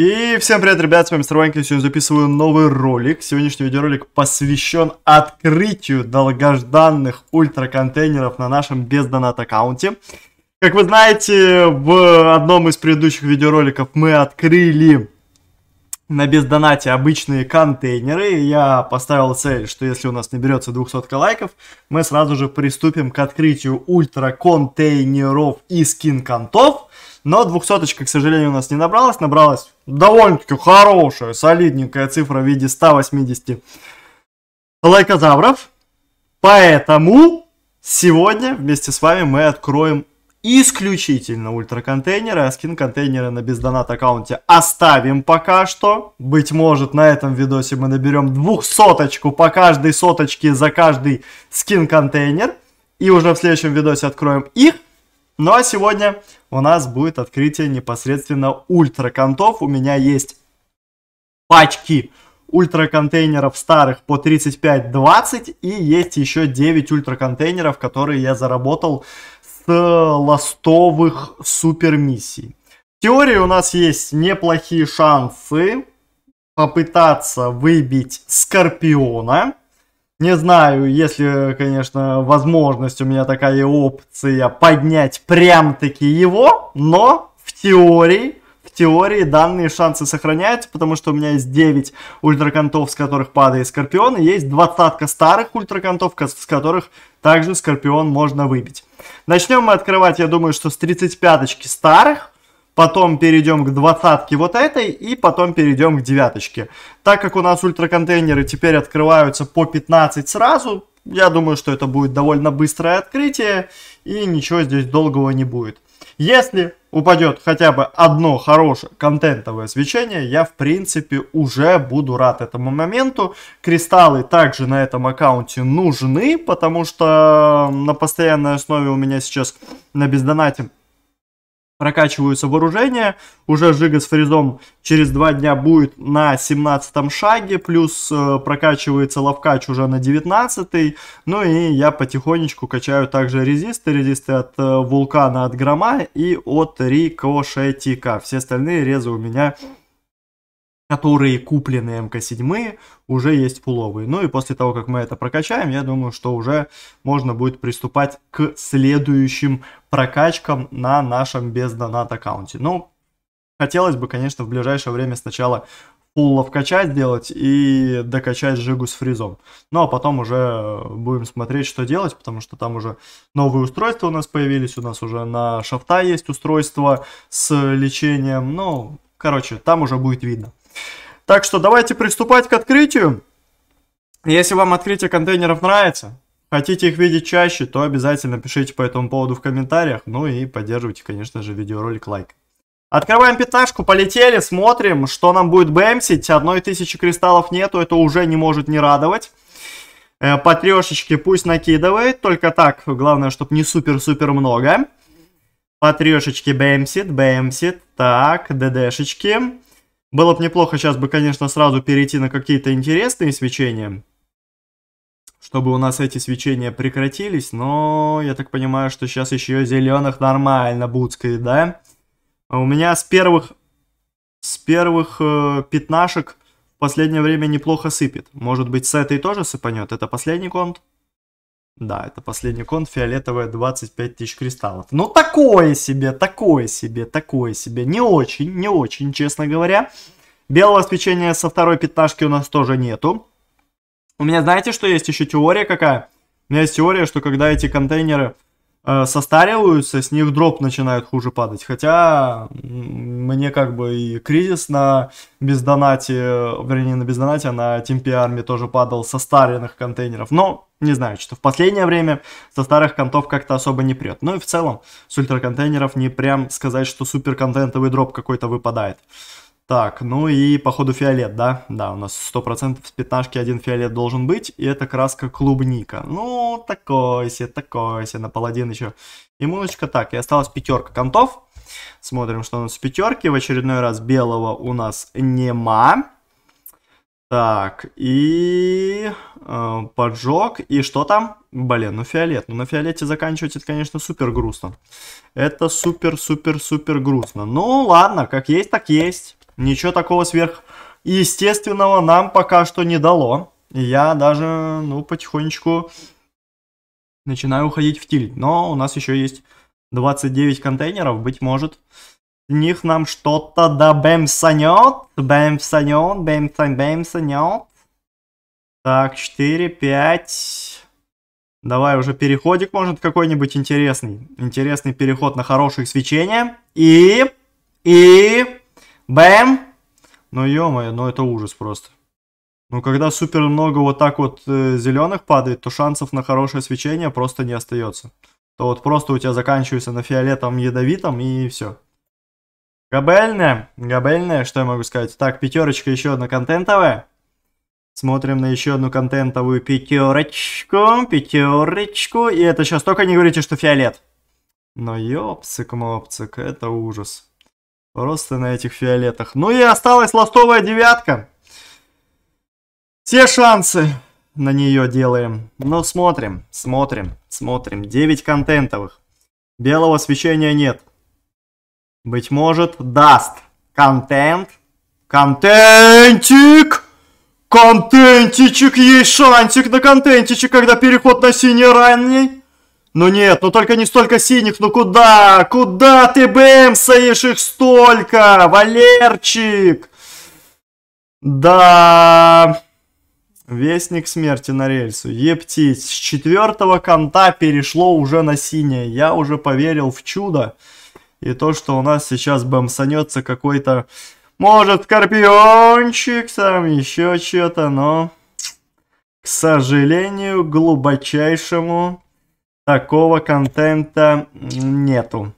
И всем привет, ребят, с вами Стройка, сегодня записываю новый ролик. Сегодняшний видеоролик посвящен открытию долгожданных ультраконтейнеров на нашем бездонат аккаунте. Как вы знаете, в одном из предыдущих видеороликов мы открыли на бездонате обычные контейнеры. Я поставил цель, что если у нас наберется 200 лайков, мы сразу же приступим к открытию ультраконтейнеров и скин-контов. Но двухсоточка, к сожалению, у нас не набралась. Набралась довольно-таки хорошая, солидненькая цифра в виде 180 лайкозавров. Поэтому сегодня вместе с вами мы откроем исключительно ультраконтейнеры, а скин контейнеры на бездонат аккаунте оставим пока что. Быть может на этом видосе мы наберем двухсоточку по каждой соточке за каждый скин контейнер. И уже в следующем видосе откроем их. Ну а сегодня у нас будет открытие непосредственно ультраконтов. У меня есть пачки ультраконтейнеров старых по 35-20 и есть еще 9 ультраконтейнеров, которые я заработал с ластовых супермиссий. В теории у нас есть неплохие шансы попытаться выбить Скорпиона. Не знаю, если, конечно, возможность у меня такая опция поднять прям-таки его, но в теории в теории данные шансы сохраняются, потому что у меня есть 9 ультракантов, с которых падает Скорпион, и есть двадцатка старых ультракантов, с которых также Скорпион можно выбить. Начнем мы открывать, я думаю, что с 35-очки старых потом перейдем к двадцатке вот этой, и потом перейдем к девяточке. Так как у нас ультраконтейнеры теперь открываются по 15 сразу, я думаю, что это будет довольно быстрое открытие, и ничего здесь долгого не будет. Если упадет хотя бы одно хорошее контентовое свечение, я в принципе уже буду рад этому моменту. Кристаллы также на этом аккаунте нужны, потому что на постоянной основе у меня сейчас на бездонате прокачиваются вооружения. Уже Жига с Фризом через два дня будет на 17 шаге, плюс э, прокачивается Лавкач уже на 19. -й. Ну и я потихонечку качаю также резисты. Резисты от э, Вулкана, от Грома и от Рикошетика. Все остальные резы у меня которые куплены МК-7, уже есть пуловые. Ну и после того, как мы это прокачаем, я думаю, что уже можно будет приступать к следующим прокачкам на нашем без донат аккаунте. Ну, хотелось бы, конечно, в ближайшее время сначала пуллов качать сделать и докачать жигу с фризом. Ну а потом уже э, будем смотреть, что делать, потому что там уже новые устройства у нас появились, у нас уже на шафта есть устройство с лечением, ну, короче, там уже будет видно. Так что давайте приступать к открытию. Если вам открытие контейнеров нравится, хотите их видеть чаще, то обязательно пишите по этому поводу в комментариях. Ну и поддерживайте, конечно же, видеоролик лайк. Открываем пятнашку, полетели, смотрим, что нам будет бэмсить. Одной тысячи кристаллов нету, это уже не может не радовать. Э, по трешечке пусть накидывает, только так, главное, чтобы не супер-супер много. По трешечке бэмсит, бэмсит, так, ДДшечки. Было бы неплохо сейчас бы, конечно, сразу перейти на какие-то интересные свечения, чтобы у нас эти свечения прекратились, но я так понимаю, что сейчас еще зеленых нормально буцкает, да? А у меня с первых, с первых э, пятнашек в последнее время неплохо сыпет. Может быть, с этой тоже сыпанет? Это последний конт? Да, это последний кон, фиолетовая 25 тысяч кристаллов. Ну, такое себе, такое себе, такое себе. Не очень, не очень, честно говоря. Белого свечения со второй пятнашки у нас тоже нету. У меня, знаете, что есть еще теория какая? У меня есть теория, что когда эти контейнеры Э, состариваются, с них дроп начинает хуже падать. Хотя мне как бы и кризис на бездонате, вернее на бездонате, а на темпе армии тоже падал со старенных контейнеров. Но не знаю, что в последнее время со старых контов как-то особо не прет. Ну и в целом с ультраконтейнеров не прям сказать, что супер контентовый дроп какой-то выпадает. Так, ну и походу фиолет, да? Да, у нас 100% с пятнашки один фиолет должен быть, и это краска клубника. Ну, такой себе, такой себе, на паладин еще иммуночка. Так, и осталась пятерка контов. Смотрим, что у нас в пятерке. В очередной раз белого у нас нема. Так, и э, поджог, и что там? Блин, ну фиолет. Ну на фиолете заканчивать это, конечно, супер грустно. Это супер-супер-супер грустно. Ну ладно, как есть, так есть. Ничего такого сверх нам пока что не дало. я даже, ну, потихонечку начинаю уходить в тиль. Но у нас еще есть 29 контейнеров, быть может. В них нам что-то да бэмсанет. Бэмсанет, бэмсан, бэмсанет. Так, 4, 5. Давай уже переходик, может, какой-нибудь интересный. Интересный переход на хорошее свечение. И... И... Бэм! Ну ё-моё, ну это ужас просто. Ну когда супер много вот так вот э, зеленых падает, то шансов на хорошее свечение просто не остается. То вот просто у тебя заканчивается на фиолетовом ядовитом и все. Габельная, габельная, что я могу сказать. Так, пятерочка еще одна контентовая. Смотрим на еще одну контентовую пятерочку, пятерочку. И это сейчас только не говорите, что фиолет. Но ёпсик-мопсик, это ужас. Просто на этих фиолетах. Ну и осталась ластовая девятка. Все шансы на нее делаем. Но ну, смотрим, смотрим, смотрим. 9 контентовых. Белого свечения нет. Быть может, даст контент. Контентик! Контентичек, есть шансик на контентичек, когда переход на синий ранний. Ну нет, ну только не столько синих, ну куда? Куда ты бэмсаешь их столько, Валерчик? Да... Вестник смерти на рельсу. Ептить, с четвертого конта перешло уже на синее. Я уже поверил в чудо. И то, что у нас сейчас бомсанется какой-то... Может, скорпиончик, там еще что-то, но... К сожалению, глубочайшему такого контента нету.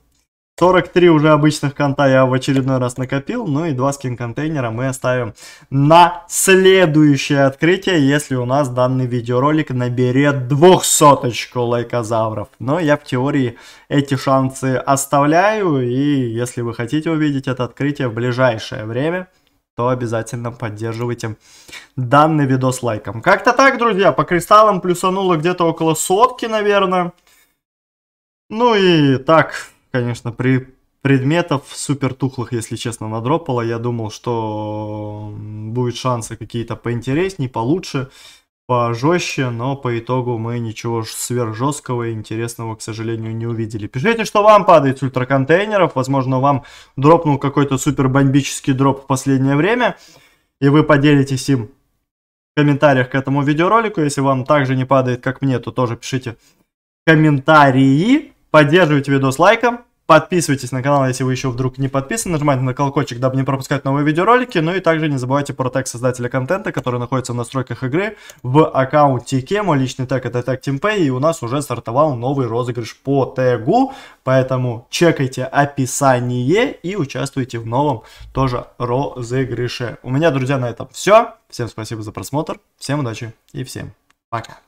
43 уже обычных конта я в очередной раз накопил, ну и два скин-контейнера мы оставим на следующее открытие, если у нас данный видеоролик наберет двухсоточку лайкозавров. Но я в теории эти шансы оставляю, и если вы хотите увидеть это открытие в ближайшее время, то обязательно поддерживайте данный видос лайком. Как-то так, друзья, по кристаллам плюсануло где-то около сотки, наверное. Ну и так, конечно, при предметов супер тухлых, если честно, надропало. Я думал, что будет шансы какие-то поинтереснее, получше пожестче, но по итогу мы ничего сверхжесткого и интересного, к сожалению, не увидели. Пишите, что вам падает с ультраконтейнеров, возможно, вам дропнул какой-то супер бомбический дроп в последнее время, и вы поделитесь им в комментариях к этому видеоролику. Если вам также не падает, как мне, то тоже пишите комментарии. Поддерживайте видос лайком, Подписывайтесь на канал, если вы еще вдруг не подписаны. Нажимайте на колокольчик, дабы не пропускать новые видеоролики. Ну и также не забывайте про тег создателя контента, который находится в настройках игры в аккаунте Кема Личный тег это тег TeamPay. И у нас уже стартовал новый розыгрыш по тегу. Поэтому чекайте описание и участвуйте в новом тоже розыгрыше. У меня, друзья, на этом все. Всем спасибо за просмотр. Всем удачи и всем пока.